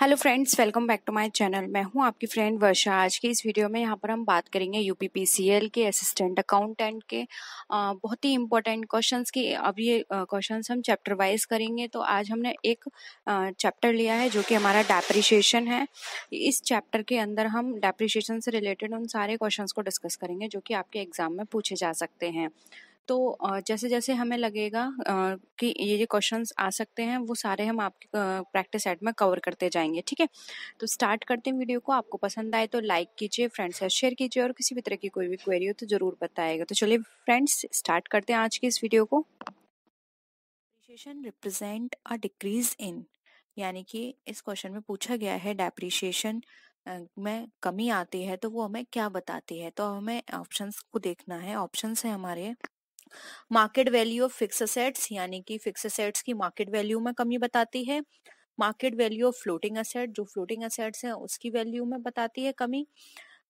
Hello friends welcome back to my channel मैं हूं आपकी फ्रेंड वर्षा आज के इस वीडियो में यहां पर हम बात करेंगे यूपीपीसीएल के असिस्टेंट अकाउंटेंट के बहुत ही इंपॉर्टेंट क्वेश्चंस की अब ये क्वेश्चंस हम चैप्टर वाइज करेंगे तो आज हमने एक चैप्टर लिया है जो कि हमारा डेप्रिशिएशन है इस चैप्टर के अंदर हम डेप्रिशिएशन से रिलेटेड उन सारे क्वेश्चन को डिस्कस करेंगे जो कि आपके एग्जाम में पूछे जा सकते हैं तो जैसे जैसे हमें लगेगा कि ये ये क्वेश्चन आ सकते हैं वो सारे हम आपके प्रैक्टिस सेट में कवर करते जाएंगे ठीक है तो स्टार्ट करते हैं वीडियो को आपको पसंद आए तो लाइक कीजिए फ्रेंड्स से शेयर कीजिए और किसी भी तरह की कोई भी क्वेरी हो तो ज़रूर बताएगा तो चलिए फ्रेंड्स स्टार्ट करते हैं आज की इस वीडियो को रिप्रेजेंट अ डिक्रीज इन यानी कि इस क्वेश्चन में पूछा गया है डेप्रिशिएशन में कमी आती है तो वो हमें क्या बताती है तो हमें ऑप्शंस को देखना है ऑप्शंस है हमारे market value of fixed assets यानी कि फिक्स असेट्स की मार्केट वैल्यू में कमी बताती है market value of floating asset जो फ्लोटिंग असेट्स हैं उसकी वैल्यू में बताती है कमी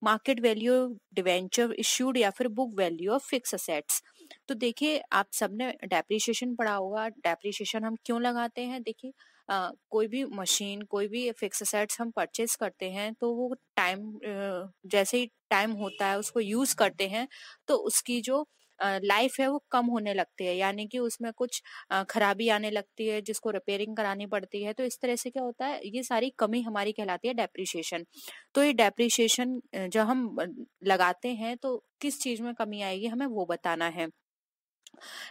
मार्केट वैल्यू डिवेंचर इश्यूड या फिर book value of fixed assets तो देखिए आप सबने डेप्रिशिएशन पढ़ा होगा डेप्रिशिएशन हम क्यों लगाते हैं देखिए कोई भी मशीन कोई भी फिक्स असेट्स हम परचेज करते हैं तो वो टाइम जैसे ही टाइम होता है उसको यूज करते हैं तो उसकी जो लाइफ है वो कम होने लगती है यानी कि उसमें कुछ खराबी आने लगती है जिसको रिपेयरिंग करानी पड़ती है तो इस तरह से क्या होता है ये सारी कमी हमारी कहलाती है डेप्रिशिएशन तो ये डेप्रिशिएशन जब हम लगाते हैं तो किस चीज में कमी आएगी हमें वो बताना है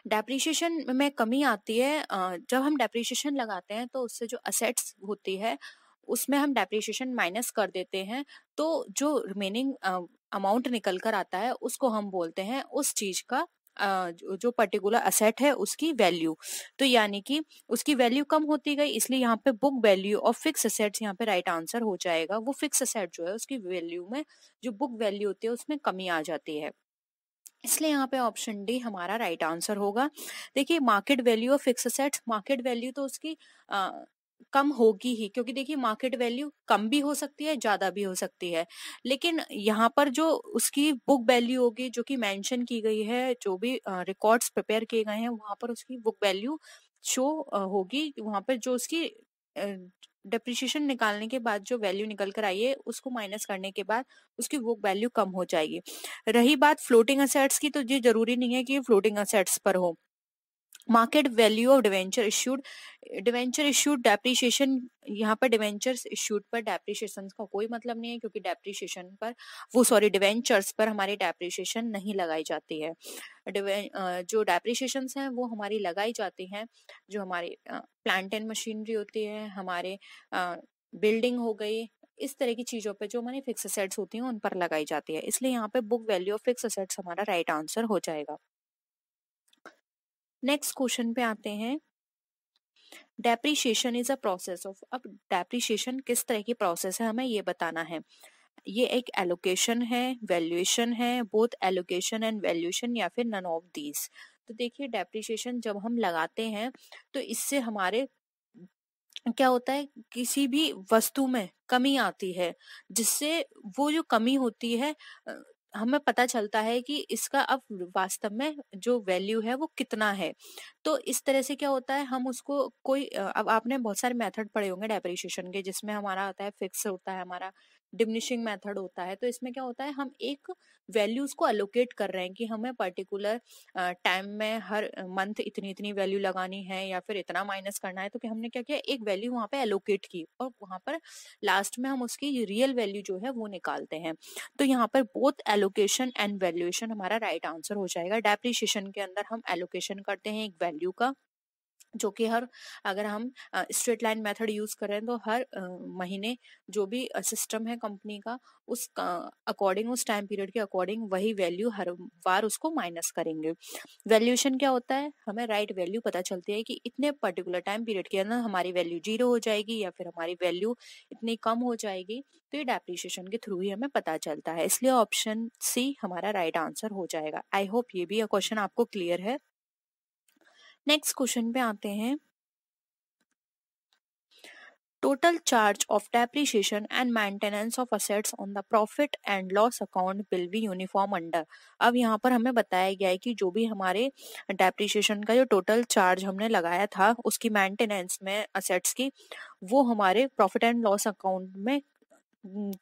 डेप्रिशिएशन में कमी आती है जब हम डेप्रिशिएशन लगाते हैं तो उससे जो असेट्स होती है उसमें हम डेप्रिशिएशन माइनस कर देते हैं तो जो रिमेनिंग अमाउंट निकल कर आता है उसको हम बोलते हैं उस चीज का जो पर्टिकुलर असेट है उसकी वैल्यू तो यानी कि उसकी वैल्यू कम होती गई इसलिए यहाँ पे बुक वैल्यू और फिक्स असेट्स यहाँ पे राइट आंसर हो जाएगा वो फिक्स असेट जो है उसकी वैल्यू में जो बुक वैल्यू होती है उसमें कमी आ जाती है इसलिए यहाँ पे ऑप्शन डी हमारा राइट आंसर होगा देखिए मार्केट वैल्यू और फिक्स असेट मार्केट वैल्यू तो उसकी कम होगी ही क्योंकि देखिए मार्केट वैल्यू कम भी हो सकती है ज्यादा भी हो सकती है लेकिन यहाँ पर जो उसकी बुक वैल्यू होगी जो कि मेंशन की गई है जो भी रिकॉर्ड्स प्रिपेयर किए गए हैं वहां पर उसकी बुक वैल्यू शो होगी वहां पर जो उसकी डिप्रिशिएशन निकालने के बाद जो वैल्यू निकल कर आई है उसको माइनस करने के बाद उसकी बुक वैल्यू कम हो जाएगी रही बात फ्लोटिंग असेट्स की तो ये जरूरी नहीं है कि फ्लोटिंग असेट्स पर हो market value of debenture issued debenture issued depreciation यहाँ पर डिवेंचर इश्यूड पर डेप्रीशिएशन का कोई मतलब नहीं है क्योंकि डेप्रीशिएशन पर वो सॉरी डिवेंचर्स पर हमारी डेप्रीशिएशन नहीं लगाई जाती है जो डेप्रीशिएशन हैं वो हमारी लगाई जाती हैं जो हमारी प्लांट एंड मशीनरी होती है हमारे बिल्डिंग हो गई इस तरह की चीज़ों पर जो हमारी फिक्स असेट्स होती हैं उन पर लगाई जाती है इसलिए यहाँ पे book value of fixed assets हमारा राइट आंसर हो जाएगा नेक्स्ट क्वेश्चन पे आते हैं depreciation is a process of अब डेप्रीशिएशन किस तरह की प्रोसेस है हमें ये बताना है ये एक एलोकेशन है वैल्यूएशन है बोथ एलोकेशन एंड वैल्यूएशन या फिर नन ऑफ दीज तो देखिए डेप्रीशिएशन जब हम लगाते हैं तो इससे हमारे क्या होता है किसी भी वस्तु में कमी आती है जिससे वो जो कमी होती है हमें पता चलता है कि इसका अब वास्तव में जो वैल्यू है वो कितना है तो इस तरह से क्या होता है हम उसको कोई अब आपने बहुत सारे मेथड पढ़े होंगे डेप्रिशिएशन के जिसमें हमारा आता है फिक्स होता है हमारा डिमिनिशिंग मेथड होता है तो इसमें क्या होता है हम एक वैल्यूज को अलोकेट कर रहे हैं कि हमें पर्टिकुलर टाइम में हर मंथ इतनी इतनी वैल्यू लगानी है या फिर इतना माइनस करना है तो कि हमने क्या किया एक वैल्यू वहाँ पे एलोकेट की और वहाँ पर लास्ट में हम उसकी रियल वैल्यू जो है वो निकालते हैं तो यहाँ पर बोथ एलोकेशन एंड वैल्यूएशन हमारा राइट right आंसर हो जाएगा डेप्रिशिएशन के अंदर हम एलोकेशन करते हैं एक वैल्यू का जो कि हर अगर हम स्ट्रेट लाइन मेथड यूज करें तो हर महीने जो भी सिस्टम है कंपनी का उस अकॉर्डिंग उस टाइम पीरियड के अकॉर्डिंग वही वैल्यू हर बार उसको माइनस करेंगे वैल्यूएशन क्या होता है हमें राइट right वैल्यू पता चलती है कि इतने पर्टिकुलर टाइम पीरियड के अंदर हमारी वैल्यू जीरो हो जाएगी या फिर हमारी वैल्यू इतनी कम हो जाएगी तो ये डेप्रिशिएशन के थ्रू ही हमें पता चलता है इसलिए ऑप्शन सी हमारा राइट right आंसर हो जाएगा आई होप ये भी क्वेश्चन आपको क्लियर है नेक्स्ट क्वेश्चन पे आते हैं total charge of depreciation and maintenance of assets on the profit and loss account will be uniform under अब यहाँ पर हमें बताया गया है कि जो भी हमारे डेप्रिशिएशन का जो टोटल चार्ज हमने लगाया था उसकी मेंटेनेंस में असेट्स की वो हमारे प्रॉफिट एंड लॉस अकाउंट में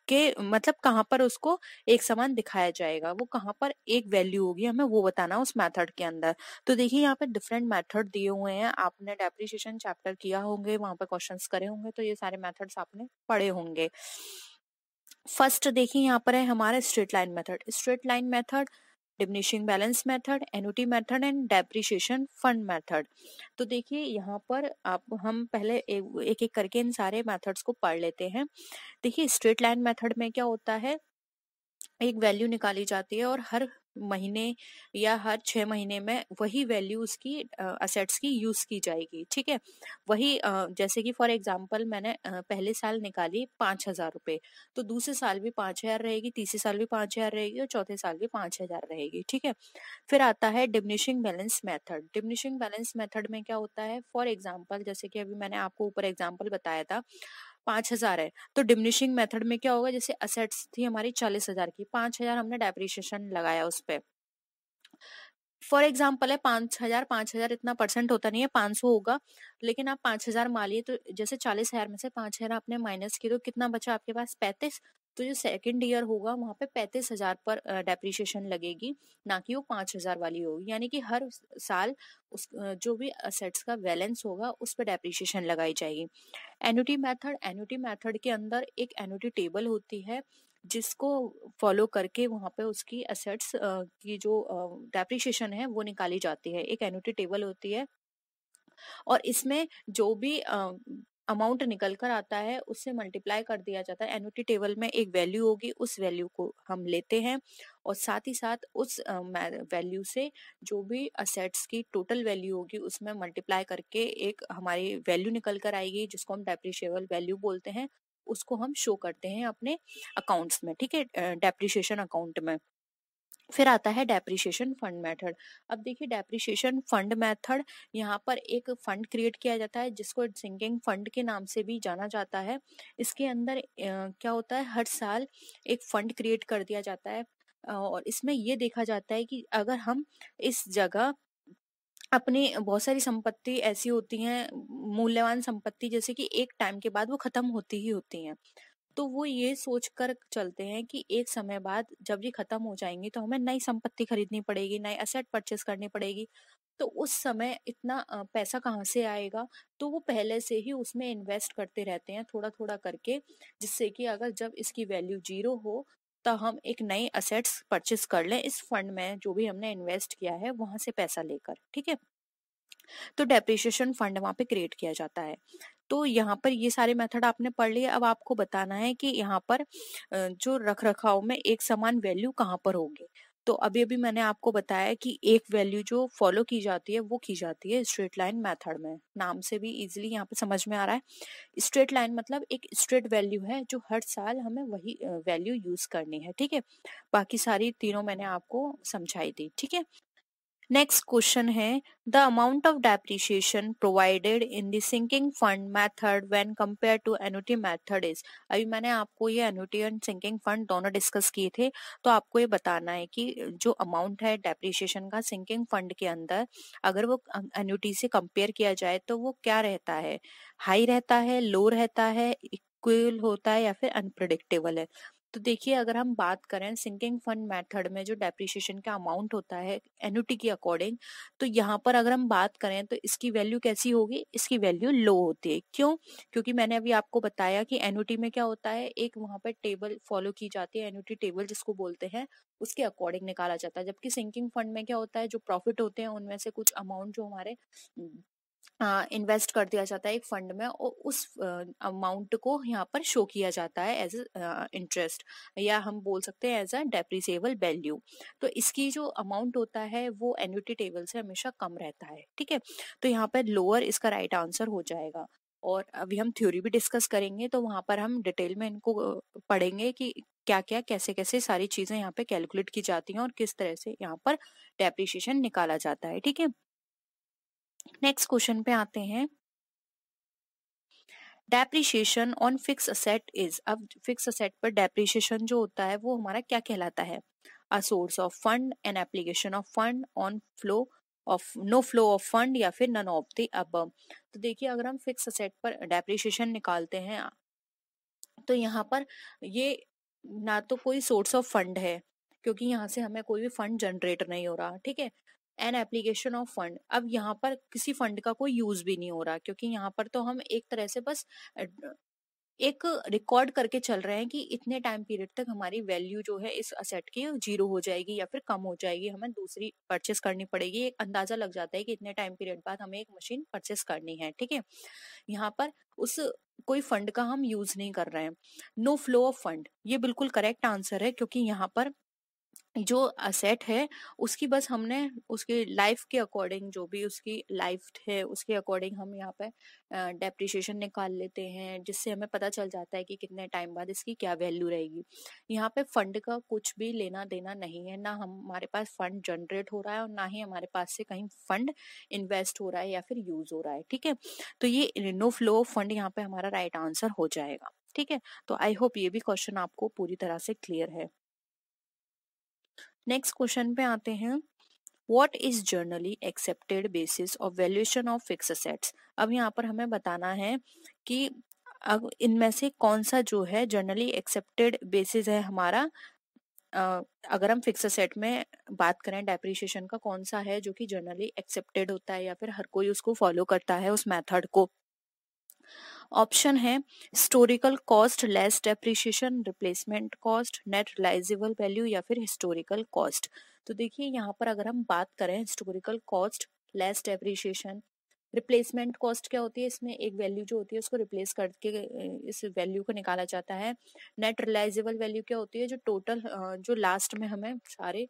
के मतलब कहाँ पर उसको एक समान दिखाया जाएगा वो कहाँ पर एक वैल्यू होगी हमें वो बताना उस मेथड के अंदर तो देखिए यहाँ पे डिफरेंट मेथड दिए हुए हैं आपने डेप्रिशिएशन चैप्टर किया होंगे वहां पर क्वेश्चन करे होंगे तो ये सारे मेथड्स आपने पढ़े होंगे फर्स्ट देखिए यहाँ पर है हमारा straight line method straight line method diminishing balance method annuity method and depreciation fund method तो देखिए यहाँ पर आप हम पहले एक एक करके इन सारे मेथड्स को पढ़ लेते हैं देखिए स्ट्रेट लाइन मेथड में क्या होता है एक वैल्यू निकाली जाती है और हर महीने या हर छः महीने में वही वैल्यू उसकी असेट्स की यूज़ की जाएगी ठीक है वही जैसे कि फॉर एग्जांपल मैंने पहले साल निकाली पाँच हज़ार रुपये तो दूसरे साल भी पाँच हज़ार रहेगी तीसरे साल भी पाँच हज़ार रहेगी और चौथे साल भी पाँच हज़ार रहेगी ठीक है फिर आता है diminishing balance method diminishing balance method में क्या होता है फॉर एग्जाम्पल जैसे कि अभी मैंने आपको ऊपर एग्जाम्पल बताया था पांच हजार है तो डिमिनिशिंग मेथड में क्या होगा जैसे असेट्स थी हमारी चालीस हजार की पांच हजार हमने डेप्रिशिएशन लगाया उस पर फॉर एग्जाम्पल है पांच हजार पांच हजार इतना परसेंट होता नहीं है पांच सौ होगा लेकिन आप पांच हजार मान लिए तो जैसे चालीस हजार में से पांच हजार आपने माइनस किया तो कितना बचा आपके पास पैंतीस तो जो सेकेंड ईयर होगा वहाँ पे पैंतीस हजार पर डेप्रिशिएशन लगेगी ना कि वो पाँच हजार वाली होगी यानी कि हर साल उस जो भी असेट्स का बैलेंस होगा उस पर डेप्रिशिएशन लगाई जाएगी एनुटी मेथड एनुटी मेथड के अंदर एक एनुटी टेबल होती है जिसको फॉलो करके वहाँ पे उसकी असेट्स की जो डेप्रिशिएशन है वो निकाली जाती है एक एनुटी टेबल होती है और इसमें जो भी अमाउंट निकल कर आता है उससे मल्टीप्लाई कर दिया जाता है एनुटी टेबल में एक वैल्यू होगी उस वैल्यू को हम लेते हैं और साथ ही साथ उस वैल्यू से जो भी असेट्स की टोटल वैल्यू होगी उसमें मल्टीप्लाई करके एक हमारी वैल्यू निकल कर आएगी जिसको हम डेप्रिशिएबल वैल्यू बोलते हैं उसको हम शो करते हैं अपने अकाउंट्स में ठीक है डेप्रिशिएशन अकाउंट में फिर आता है डेप्रिशिएशन फंड मेथड अब देखिए डेप्रिशिएशन फंड मेथड यहाँ पर एक फंड क्रिएट किया जाता है जिसको सिंकिंग फंड के नाम से भी जाना जाता है इसके अंदर क्या होता है हर साल एक फंड क्रिएट कर दिया जाता है और इसमें ये देखा जाता है कि अगर हम इस जगह अपनी बहुत सारी संपत्ति ऐसी होती हैं मूल्यवान संपत्ति जैसे कि एक टाइम के बाद वो खत्म होती ही होती हैं तो वो ये सोच कर चलते हैं कि एक समय बाद जब ये खत्म हो जाएंगी तो हमें नई संपत्ति खरीदनी पड़ेगी नए असेट परचेस करनी पड़ेगी तो उस समय इतना पैसा कहाँ से आएगा तो वो पहले से ही उसमें इन्वेस्ट करते रहते हैं थोड़ा थोड़ा करके जिससे कि अगर जब इसकी वैल्यू जीरो हो तो हम एक नए असेट्स परचेस कर लें इस फंड में जो भी हमने इन्वेस्ट किया है वहां से पैसा लेकर ठीक है तो डेप्रिशिएशन फंड वहां पे क्रिएट किया जाता है तो यहाँ पर ये सारे मेथड आपने पढ़ लिए अब आपको बताना है कि यहाँ पर जो रख रखाव में एक समान वैल्यू कहाँ पर होगी तो अभी अभी मैंने आपको बताया कि एक वैल्यू जो फॉलो की जाती है वो की जाती है स्ट्रेट लाइन मेथड में नाम से भी इजीली यहाँ पे समझ में आ रहा है स्ट्रेट लाइन मतलब एक स्ट्रेट वैल्यू है जो हर साल हमें वही वैल्यू यूज करनी है ठीक है बाकी सारी तीनों मैंने आपको समझाई दी ठीक है नेक्स्ट क्वेश्चन है the amount of depreciation provided in sinking sinking fund method when compare to annuity method is अभी मैंने आपको ये एनुटी एंड सिंकिंग फंड दोनों डिस्कस किए थे तो आपको ये बताना है कि जो अमाउंट है डेप्रिशिएशन का सिंकिंग फंड के अंदर अगर वो एनुटी से कंपेयर किया जाए तो वो क्या रहता है हाई रहता है लो रहता है इक्वल होता है या फिर अनप्रडिक्टेबल है तो देखिए अगर हम बात करें सिंकिंग फंड मेथड में जो डेप्रिशिएशन का अमाउंट होता है एनुटी के अकॉर्डिंग तो यहाँ पर अगर हम बात करें तो इसकी वैल्यू कैसी होगी इसकी वैल्यू लो होती है क्यों क्योंकि मैंने अभी आपको बताया कि एनुटी में क्या होता है एक वहाँ पर टेबल फॉलो की जाती है एनुटी टेबल जिसको बोलते हैं उसके अकॉर्डिंग निकाला जाता है जबकि सिंकिंग फंड में क्या होता है जो प्रॉफिट होते हैं उनमें से कुछ अमाउंट जो हमारे इन्वेस्ट कर दिया जाता है एक फंड में और उस अमाउंट को यहाँ पर शो किया जाता है एज अ इंटरेस्ट या हम बोल सकते हैं एज अ डेप्रिसिएबल वैल्यू तो इसकी जो अमाउंट होता है वो एन्यूटी टेबल से हमेशा कम रहता है ठीक है तो यहाँ पर लोअर इसका राइट right आंसर हो जाएगा और अभी हम थ्योरी भी डिस्कस करेंगे तो वहाँ पर हम डिटेल में इनको पढ़ेंगे कि क्या क्या कैसे कैसे सारी चीज़ें यहाँ पे कैलकुलेट की जाती हैं और किस तरह से यहाँ पर डेप्रिशिएशन निकाला जाता है ठीक है नेक्स्ट क्वेश्चन पे आते हैं depreciation on fixed asset is अब फिक्स असेट पर डेप्रिशिएशन जो होता है वो हमारा क्या कहलाता है a source of fund an application of fund on flow of no flow of fund या फिर नन ऑफ द अब तो देखिए अगर हम फिक्स असेट पर डेप्रिशिएशन निकालते हैं तो यहाँ पर ये ना तो कोई सोर्स ऑफ फंड है क्योंकि यहाँ से हमें कोई भी फंड जनरेट नहीं हो रहा ठीक है एन एप्लीकेशन ऑफ फंड अब यहाँ पर किसी फंड का कोई यूज भी नहीं हो रहा क्योंकि यहाँ पर तो हम एक तरह से बस एक रिकॉर्ड करके चल रहे हैं कि इतने टाइम पीरियड तक हमारी वैल्यू जो है इस असेट की जीरो हो जाएगी या फिर कम हो जाएगी हमें दूसरी परचेस करनी पड़ेगी एक अंदाजा लग जाता है कि इतने टाइम पीरियड बाद हमें एक मशीन परचेस करनी है ठीक है यहाँ पर उस कोई फंड का हम यूज नहीं कर रहे हैं नो फ्लो ऑफ फंड ये बिल्कुल करेक्ट आंसर है क्योंकि यहाँ पर जो असेट है उसकी बस हमने उसकी लाइफ के अकॉर्डिंग जो भी उसकी लाइफ है उसके अकॉर्डिंग हम यहाँ पे डेप्रिशिएशन निकाल लेते हैं जिससे हमें पता चल जाता है कि कितने टाइम बाद इसकी क्या वैल्यू रहेगी यहाँ पे फंड का कुछ भी लेना देना नहीं है ना हम हमारे पास फंड जनरेट हो रहा है और ना ही हमारे पास से कहीं फंड इन्वेस्ट हो रहा है या फिर यूज हो रहा है ठीक है तो ये नो फ्लो फंड यहाँ पे हमारा राइट आंसर हो जाएगा ठीक है तो आई होप ये भी क्वेश्चन आपको पूरी तरह से क्लियर है नेक्स्ट क्वेश्चन पे आते हैं what is generally accepted basis of valuation of fixed assets अब यहाँ पर हमें बताना है कि अब इनमें से कौन सा जो है जर्नली एक्सेप्टेड बेसिस है हमारा अगर हम फिक्स सेट में बात करें डेप्रिशिएशन का कौन सा है जो कि जर्नली एक्सेप्टेड होता है या फिर हर कोई उसको फॉलो करता है उस मेथड को ऑप्शन है historical cost less depreciation replacement cost net realisable value या फिर हिस्टोरिकल कॉस्ट तो देखिए यहाँ पर अगर हम बात करें historical cost less depreciation replacement cost क्या होती है इसमें एक वैल्यू जो होती है उसको रिप्लेस करके इस वैल्यू को निकाला जाता है नेट रिलाइजेबल वैल्यू क्या होती है जो टोटल जो लास्ट में हमें सारे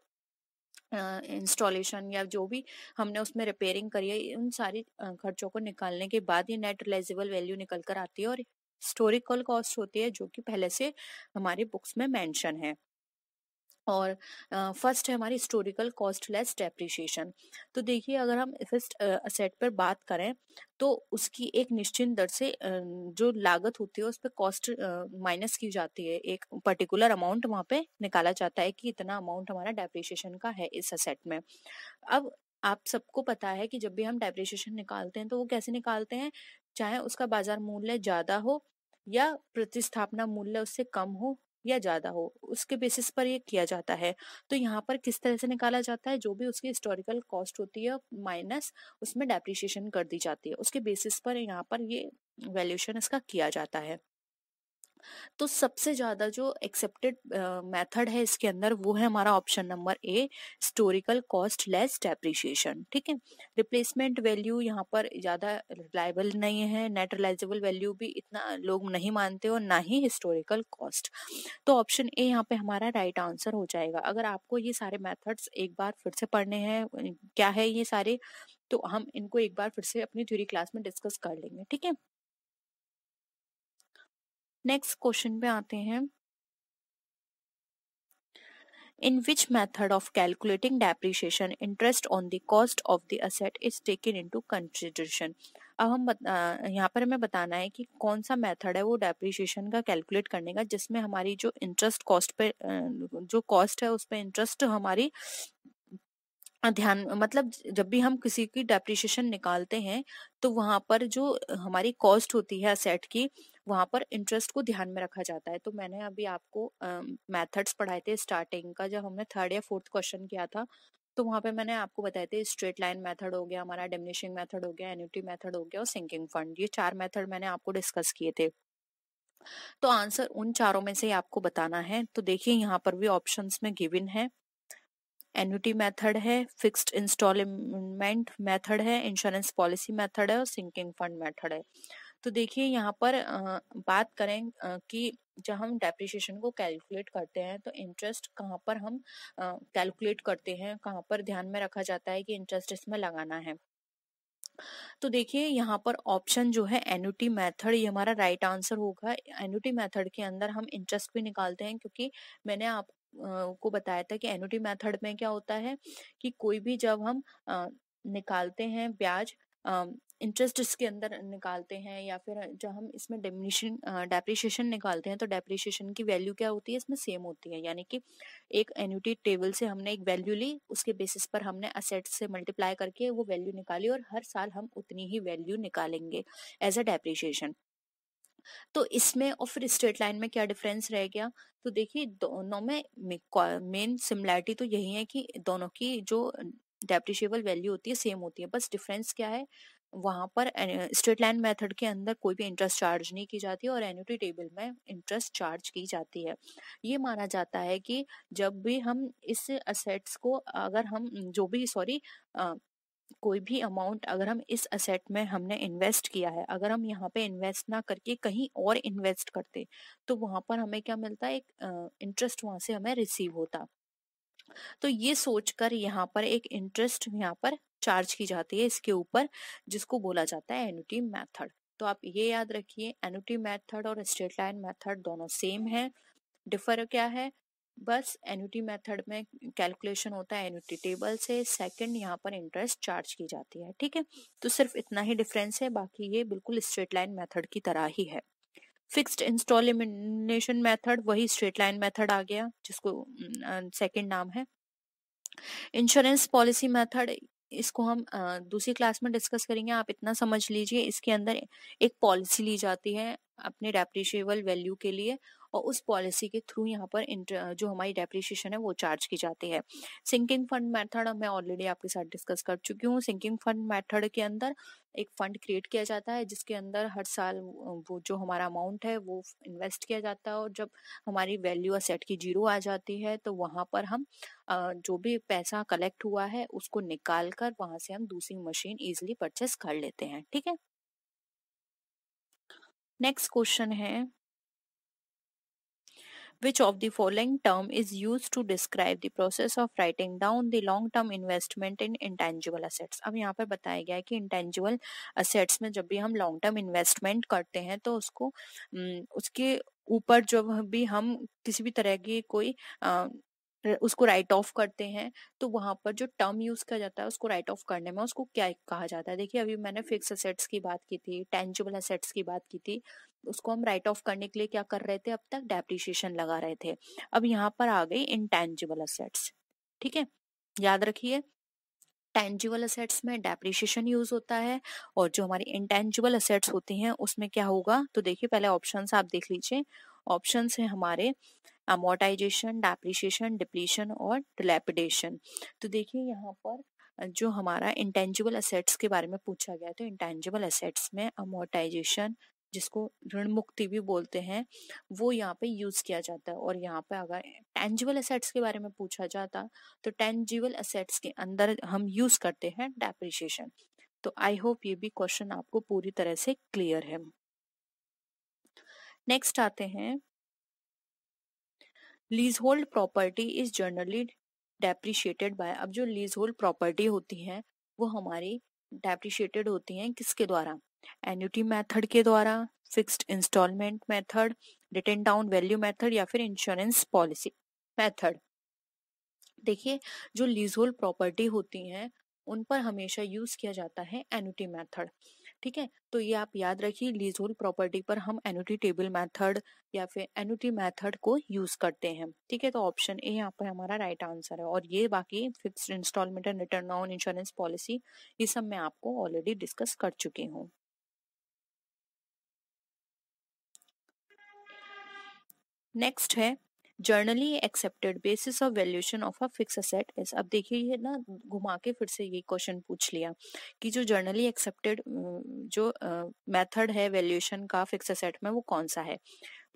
इंस्टॉलेशन या जो भी हमने उसमें रिपेयरिंग करी है उन सारी खर्चों को निकालने के बाद ये नेट रिलाइजेबल वैल्यू निकल कर आती है और हिस्टोरिकल कॉस्ट होती है जो कि पहले से हमारे बुक्स में मेंशन है और फर्स्ट है हमारी हिस्टोरिकल कॉस्टलेस डेप्रिशिएशन तो देखिए अगर हम फर्स्ट असेट पर बात करें तो उसकी एक निश्चित दर से जो लागत होती है उस पर कॉस्ट माइनस की जाती है एक पर्टिकुलर अमाउंट वहाँ पे निकाला जाता है कि इतना अमाउंट हमारा डेप्रिशिएशन का है इस असेट में अब आप सबको पता है कि जब भी हम डेप्रिशिएशन निकालते हैं तो वो कैसे निकालते हैं चाहे उसका बाजार मूल्य ज़्यादा हो या प्रतिस्थापना मूल्य उससे कम हो या ज्यादा हो उसके बेसिस पर ये किया जाता है तो यहाँ पर किस तरह से निकाला जाता है जो भी उसकी हिस्टोरिकल कॉस्ट होती है माइनस उसमें डेप्रिशिएशन कर दी जाती है उसके बेसिस पर यहाँ पर ये वैल्यूशन इसका किया जाता है तो सबसे ज़्यादा जो एक्सेप्टेड मेथड है इसके अंदर वो है हमारा option number A historical cost less depreciation ठीक है रिप्लेसमेंट वैल्यू यहाँ पर ज़्यादा रिलायबल नहीं है नेट रिलाइजेबल वैल्यू भी इतना लोग नहीं मानते और ना ही हिस्टोरिकल कॉस्ट तो ऑप्शन ए यहाँ पे हमारा राइट आंसर हो जाएगा अगर आपको ये सारे मेथड्स एक बार फिर से पढ़ने हैं क्या है ये सारे तो हम इनको एक बार फिर से अपनी थ्योरी क्लास में डिस्कस कर लेंगे ठीक है नेक्स्ट क्वेश्चन पे आते हैं in which method of calculating depreciation interest on the cost of the asset is taken into consideration अब हम यहाँ पर हमें बताना है कि कौन सा मेथड है वो डेप्रिशिएशन का कैलकुलेट करने का जिसमें हमारी जो इंटरेस्ट कॉस्ट पे जो कॉस्ट है उस पर इंटरेस्ट हमारी ध्यान मतलब जब भी हम किसी की डेप्रिशिएशन निकालते हैं तो वहां पर जो हमारी कॉस्ट होती है असेट की वहां पर इंटरेस्ट को ध्यान में रखा जाता है तो मैंने अभी आपको मेथड्स uh, पढ़ाए थे स्टार्टिंग का जब हमने थर्ड या फोर्थ क्वेश्चन किया था तो वहाँ पे मैंने आपको बताए थे स्ट्रेट लाइन मेथड हो गया हमारा डेमिनिशिंग मेथड हो गया एन्यूटी मेथड हो गया और सिंकिंग फंड ये चार मेथड मैंने आपको डिस्कस किए थे तो आंसर उन चारों में से ही आपको बताना है तो देखिए यहाँ पर भी ऑप्शंस में गिवन है एन्यूटी मेथड है फिक्स्ड इंस्टॉलमेंट मेथड है इंश्योरेंस पॉलिसी मेथड है और सिंकिंग फंड मेथड है तो देखिए यहाँ पर बात करें कि जब हम डेप्रिशिएशन को कैलकुलेट करते हैं तो इंटरेस्ट कहाँ पर हम कैलकुलेट करते हैं कहाँ पर ध्यान में रखा जाता है कि इंटरेस्ट इसमें लगाना है तो देखिए यहाँ पर ऑप्शन जो है एनुटी मेथड ये हमारा राइट आंसर होगा एनुटी मेथड के अंदर हम इंटरेस्ट भी निकालते हैं क्योंकि मैंने आप को बताया था कि एनुटी मेथड में क्या होता है कि कोई भी जब हम निकालते हैं ब्याज इंटरेस्ट इसके अंदर निकालते हैं या फिर जब हम इसमें डेमिनेशन डेप्रिशिएशन निकालते हैं तो डेप्रिशिएशन की वैल्यू क्या होती है इसमें सेम होती है यानी कि एक एन्यूटी टेबल से हमने एक वैल्यू ली उसके बेसिस पर हमने असेट से मल्टीप्लाई करके वो वैल्यू निकाली और हर साल हम उतनी ही वैल्यू निकालेंगे एज अ डेप्रिशिएशन तो इसमें और फिर स्ट्रेट लाइन में क्या डिफरेंस रह गया तो देखिए दोनों में मेन सिमिलैरिटी तो यही है कि दोनों की जो डेप्रिशिएबल वैल्यू होती है सेम होती है बस डिफरेंस क्या है वहाँ पर स्ट्रेट लाइन मेथड के अंदर कोई भी इंटरेस्ट चार्ज नहीं की जाती और एनुटी टेबल में इंटरेस्ट चार्ज की जाती है ये माना जाता है कि जब भी हम इस असेट्स को अगर हम जो भी सॉरी कोई भी अमाउंट अगर हम इस असेट में हमने इन्वेस्ट किया है अगर हम यहाँ पे इन्वेस्ट ना करके कहीं और इन्वेस्ट करते तो वहां पर हमें क्या मिलता एक इंटरेस्ट वहां से हमें रिसीव होता तो ये सोचकर यहाँ पर एक इंटरेस्ट यहाँ पर चार्ज की जाती है इसके ऊपर जिसको बोला जाता है एनुटी मैथड तो आप ये याद रखिए एनुटी मैथड और स्टेट लाइन मैथड दोनों सेम है डिफर क्या है बस एन्यूटी मेथड में कैलकुलेशन होता है एन्यूटी टेबल से सेकंड यहाँ पर इंटरेस्ट चार्ज की जाती है ठीक है तो सिर्फ इतना ही डिफरेंस है बाकी ये बिल्कुल स्ट्रेट लाइन मेथड की तरह ही है फिक्स्ड इंस्टॉलिमिनेशन मेथड वही स्ट्रेट लाइन मेथड आ गया जिसको सेकंड नाम है इंश्योरेंस पॉलिसी मैथड इसको हम दूसरी क्लास में डिस्कस करेंगे आप इतना समझ लीजिए इसके अंदर एक पॉलिसी ली जाती है अपने डेप्रिशिएबल वैल्यू के लिए और उस पॉलिसी के थ्रू यहाँ पर जो हमारी डेप्रिशिएशन है वो चार्ज की जाती है सिंकिंग फंड मैथड मैं ऑलरेडी आपके साथ डिस्कस कर चुकी हूँ सिंकिंग फंड मैथड के अंदर एक फंड क्रिएट किया जाता है जिसके अंदर हर साल वो जो हमारा अमाउंट है वो इन्वेस्ट किया जाता है और जब हमारी वैल्यू असेट की जीरो आ जाती है तो वहाँ पर हम जो भी पैसा कलेक्ट हुआ है उसको निकाल कर वहां से हम दूसरी मशीन इजिली परचेस कर लेते हैं ठीक है नेक्स्ट क्वेश्चन है Which of the following term is used to describe the process of writing down the long term investment in intangible assets? अब यहाँ पर बताया गया है कि intangible assets में जब भी हम long term investment करते हैं तो उसको उसके ऊपर जब भी हम किसी भी तरह की कोई उसको राइट ऑफ करते हैं तो वहाँ पर जो टर्म यूज़ किया जाता है उसको राइट ऑफ करने में उसको क्या कहा जाता है देखिए अभी मैंने फिक्स असेट्स की बात की थी टेंजिबल असेट्स की बात की थी उसको हम राइट ऑफ करने के लिए क्या कर रहे थे अब तक डेप्रिशिएशन लगा रहे थे अब यहाँ पर आ गई इंटेंजिबल असेट्स ठीक है याद रखिए टेंजिबल असेट्स में डेप्रिशिएशन यूज होता है और जो हमारी इंटेंजिबल असेट्स होती हैं उसमें क्या होगा तो देखिए पहले ऑप्शंस आप देख लीजिए ऑप्शंस हैं हमारे अमोर्टाइजेशन डेप्रिशिएशन डिप्लीशन और डिलेपिडेशन तो देखिए यहाँ पर जो हमारा इंटेंजिबल असेट्स के बारे में पूछा गया है तो इंटेंजिबल असेट्स में अमोर्टाइजेशन जिसको ऋण मुक्ति भी बोलते हैं वो यहाँ पे यूज़ किया जाता है और यहाँ पे अगर टेंजिबल असेट्स के बारे में पूछा जाता तो टेंजिबल असेट्स के अंदर हम यूज़ करते हैं डेप्रिशिएशन तो आई होप ये भी क्वेश्चन आपको पूरी तरह से क्लियर है नेक्स्ट आते हैं lease hold property is generally depreciated by अब जो लीज होल्ड प्रॉपर्टी होती है वो हमारी डेप्रिशिएटेड होती हैं किसके द्वारा एन्यूटी मेथड के द्वारा fixed instalment method written down value method या फिर इंश्योरेंस पॉलिसी मेथड देखिए जो लीज होल्ड प्रॉपर्टी होती हैं उन पर हमेशा यूज किया जाता है एन्यूटी मेथड ठीक है तो ये आप याद रखिए लीज प्रॉपर्टी पर हम एनुटी टेबल मेथड या फिर एनुटी मेथड को यूज करते हैं ठीक है तो ऑप्शन ए यहाँ पर हमारा राइट आंसर है और ये बाकी fifth installment and return on insurance policy ये सब मैं आपको ऑलरेडी डिस्कस कर चुकी हूँ नेक्स्ट है generally accepted basis of valuation of a fix asset is अब देखिए ये ना घुमा के फिर से ये क्वेश्चन पूछ लिया कि जो जर्नली एक्सेप्टेड जो मेथड uh, है वैल्यूएशन का फिक्स असेट में वो कौन सा है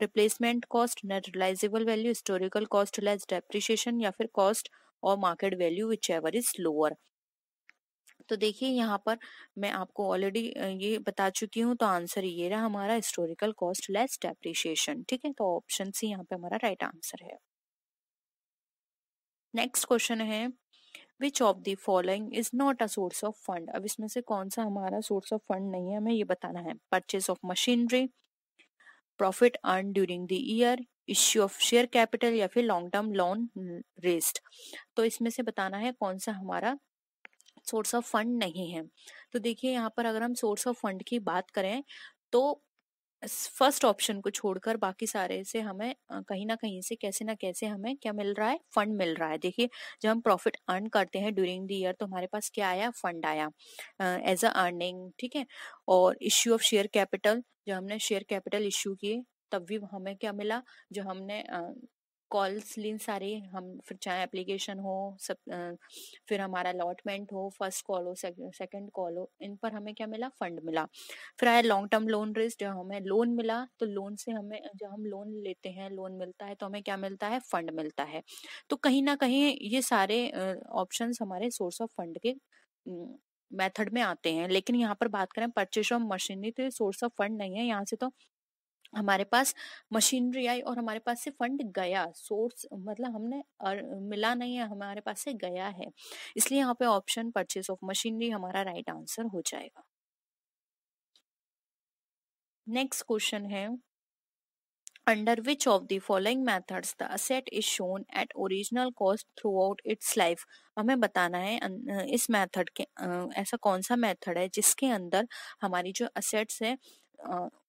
replacement cost net realisable value historical cost less depreciation या फिर कॉस्ट और market value whichever is lower तो देखिए यहाँ पर मैं आपको ऑलरेडी ये बता चुकी हूँ तो आंसर ये रहा हमारा हिस्टोरिकल कॉस्ट लेस डेप्रिशिएशन ठीक है तो ऑप्शन सी यहाँ पे हमारा राइट right आंसर है नेक्स्ट क्वेश्चन है which of the following is not a source of fund अब इसमें से कौन सा हमारा सोर्स ऑफ फंड नहीं है हमें ये बताना है purchase of machinery profit earn during the year issue of share capital या फिर लॉन्ग टर्म लोन रेस्ट तो इसमें से बताना है कौन सा हमारा सोर्स ऑफ फंड नहीं है तो देखिए यहाँ पर अगर हम सोर्स ऑफ फंड की बात करें तो फर्स्ट ऑप्शन को छोड़कर बाकी सारे से हमें कहीं ना कहीं से कैसे ना कैसे हमें क्या मिल रहा है फंड मिल रहा है देखिए जब हम प्रॉफिट अर्न करते हैं ड्यूरिंग द ईयर तो हमारे पास क्या आया फंड आया एज अ अर्निंग ठीक है और इश्यू ऑफ शेयर कैपिटल जब हमने शेयर कैपिटल इश्यू किए तब भी हमें क्या मिला जो हमने कॉल्स लिन सारे हम फिर चाहे एप्लीकेशन हो सब फिर हमारा अलॉटमेंट हो फर्स्ट कॉल हो सेकंड कॉल हो इन पर हमें क्या मिला फंड मिला फिर आया लॉन्ग टर्म लोन रिस्क जब हमें लोन मिला तो लोन से हमें जब हम लोन लेते हैं लोन मिलता है तो हमें क्या मिलता है फंड मिलता है तो कहीं ना कहीं ये सारे ऑप्शन हमारे सोर्स ऑफ फंड के मेथड में आते हैं लेकिन यहाँ पर बात करें परचेज ऑफ मशीनरी तो ये सोर्स ऑफ फंड नहीं है यहाँ से तो हमारे पास मशीनरी आई और हमारे पास से फंड गया सोर्स मतलब हमने और मिला नहीं है हमारे पास से गया है इसलिए यहाँ पे ऑप्शन परचेज ऑफ मशीनरी हमारा राइट आंसर हो जाएगा नेक्स्ट क्वेश्चन है which of the following methods the asset is shown at original cost throughout its life हमें बताना है अं, इस मेथड के ऐसा कौन सा मेथड है जिसके अंदर हमारी जो असेट्स है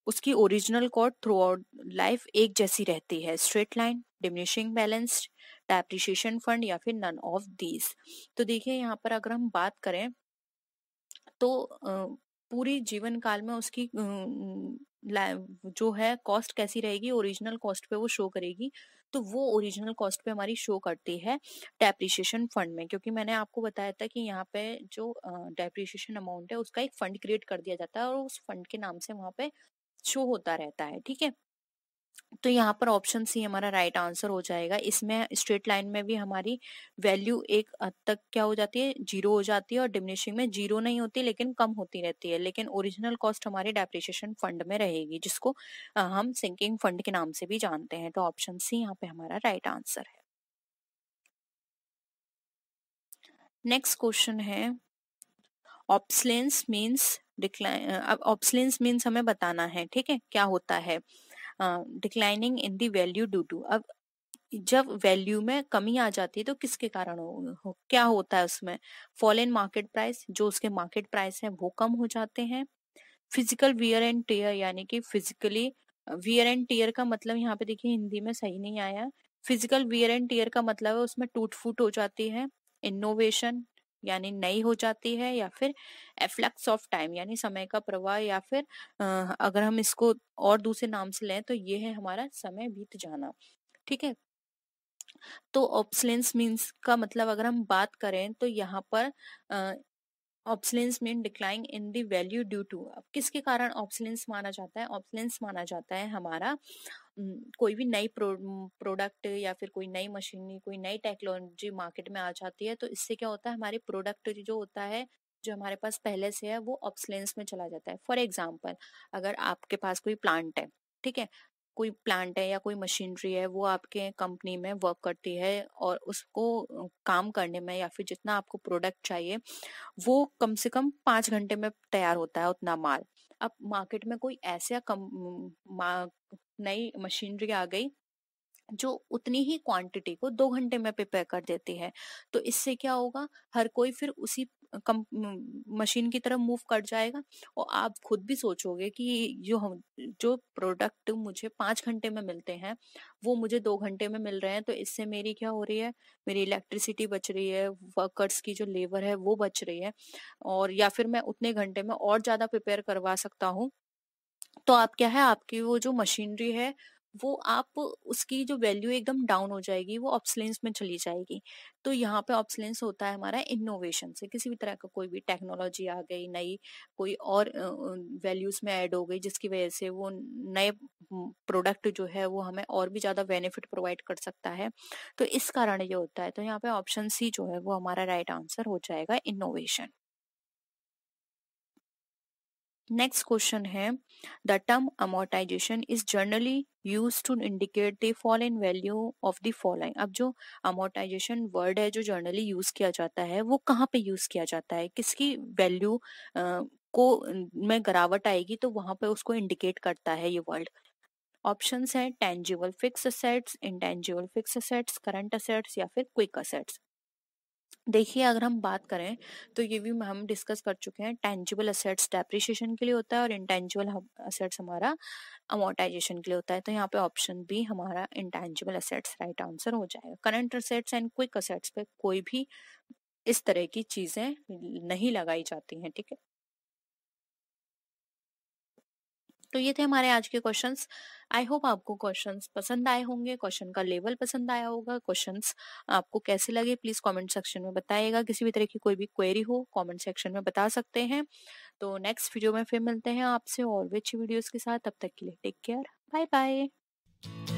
उसकी original cost throughout life एक जैसी रहती है straight line diminishing balanced depreciation fund या फिर नन ऑफ दीज तो देखिए यहाँ पर अगर हम बात करें तो पूरी जीवन काल में उसकी जो है कॉस्ट कैसी रहेगी ओरिजिनल कॉस्ट पे वो शो करेगी तो वो ओरिजिनल कॉस्ट पे हमारी शो करती है डेप्रिशिएशन फंड में क्योंकि मैंने आपको बताया था कि यहाँ पे जो डेप्रिशिएशन अमाउंट है उसका एक फंड क्रिएट कर दिया जाता है और उस फंड के नाम से वहाँ पे शो होता रहता है ठीक है तो यहाँ पर ऑप्शन सी हमारा राइट right आंसर हो जाएगा इसमें स्ट्रेट लाइन में भी हमारी वैल्यू एक हद तक क्या हो जाती है जीरो हो जाती है और डिमिनिशिंग में जीरो नहीं होती लेकिन कम होती रहती है लेकिन ओरिजिनल कॉस्ट हमारे डेप्रिशिएशन फंड में रहेगी जिसको हम सिंकिंग फंड के नाम से भी जानते हैं तो ऑप्शन सी यहाँ पे हमारा राइट right आंसर है नेक्स्ट क्वेश्चन है ऑप्सलेंस मीन्स डिक्लाइन अब ऑब्सलेंस मीन्स हमें बताना है ठीक है क्या होता है declining in the value due to अब जब वैल्यू में कमी आ जाती है तो किसके कारण हो, हो क्या होता है उसमें फॉल इन मार्केट प्राइस जो उसके मार्केट प्राइस है वो कम हो जाते हैं फिजिकल वियर एंड टेयर यानी कि फिजिकली वियर एंड टेयर का मतलब यहाँ पे देखिए हिंदी में सही नहीं आया फिजिकल वियर एंड टेयर का मतलब है उसमें टूट फूट हो जाती है इनोवेशन यानी नई हो जाती है या फिर एफ्लक्स ऑफ टाइम यानी समय का प्रवाह या फिर आ, अगर हम इसको और दूसरे नाम से लें तो ये है हमारा समय बीत जाना ठीक है तो ऑप्सलेंस मीन्स का मतलब अगर हम बात करें तो यहाँ पर obsolescence mean decline in value due to अब किसके कारण ऑप्सलेंस माना जाता है ऑप्सलेंस माना जाता है हमारा कोई भी नई प्रो, प्रोडक्ट या फिर कोई नई मशीनरी कोई नई टेक्नोलॉजी मार्केट में आ जाती है तो इससे क्या होता है हमारे प्रोडक्ट जो होता है जो हमारे पास पहले से है वो ऑप्सलेंस में चला जाता है फॉर एग्जाम्पल अगर आपके पास कोई प्लांट है ठीक है कोई प्लांट है या कोई मशीनरी है वो आपके कंपनी में वर्क करती है और उसको काम करने में या फिर जितना आपको प्रोडक्ट चाहिए वो कम से कम पाँच घंटे में तैयार होता है उतना माल अब मार्केट में कोई ऐसा कम नई मशीनरी आ गई जो उतनी ही क्वांटिटी को दो घंटे में प्रिपेयर कर देती है तो इससे क्या होगा हर कोई फिर उसी कम मशीन की तरफ मूव कर जाएगा और आप खुद भी सोचोगे कि जो हम जो प्रोडक्ट मुझे पाँच घंटे में मिलते हैं वो मुझे दो घंटे में मिल रहे हैं तो इससे मेरी क्या हो रही है मेरी इलेक्ट्रिसिटी बच रही है वर्कर्स की जो लेबर है वो बच रही है और या फिर मैं उतने घंटे में और ज़्यादा प्रिपेयर करवा सकता हूँ तो आप क्या है आपकी वो जो मशीनरी है वो आप उसकी जो वैल्यू एकदम डाउन हो जाएगी वो ऑप्सलेंस में चली जाएगी तो यहाँ पे ऑप्सलेंस होता है हमारा इनोवेशन से किसी भी तरह का कोई भी टेक्नोलॉजी आ गई नई कोई और वैल्यूज़ में ऐड हो गई जिसकी वजह से वो नए प्रोडक्ट जो है वो हमें और भी ज़्यादा बेनिफिट प्रोवाइड कर सकता है तो इस कारण ये होता है तो यहाँ पे ऑप्शन सी जो है वो हमारा राइट right आंसर हो जाएगा इनोवेशन नेक्स्ट क्वेश्चन है the term amortisation is generally use to indicate the fall in value of the following अब जो अमोर्टाइजेशन वर्ड है जो जनरली यूज किया जाता है वो कहाँ पे यूज किया जाता है किसकी वैल्यू को में गिरावट आएगी तो वहां पे उसको इंडिकेट करता है ये वर्ड ऑप्शंस हैं tangible fix assets intangible fix assets current assets या फिर क्विक असेट्स देखिए अगर हम बात करें तो ये भी हम डिस्कस कर चुके हैं टेंजिबल असेट्स डेप्रिशिएशन के लिए होता है और इंटेंजिबल असेट्स हमारा अमोटाइजेशन के लिए होता है तो यहाँ पे ऑप्शन बी हमारा इंटेंजिबल असेट्स राइट आंसर हो जाएगा current assets and quick assets पे कोई भी इस तरह की चीज़ें नहीं लगाई जाती हैं ठीक है तो ये थे हमारे आज के क्वेश्चन आई होप आपको क्वेश्चन पसंद आए होंगे क्वेश्चन का लेवल पसंद आया होगा क्वेश्चन आपको कैसे लगे प्लीज कॉमेंट सेक्शन में बताइएगा किसी भी तरह की कोई भी क्वेरी हो कॉमेंट सेक्शन में बता सकते हैं तो नेक्स्ट वीडियो में फिर मिलते हैं आपसे और भी अच्छी वीडियोज के साथ तब तक के लिए टेक केयर बाय बाय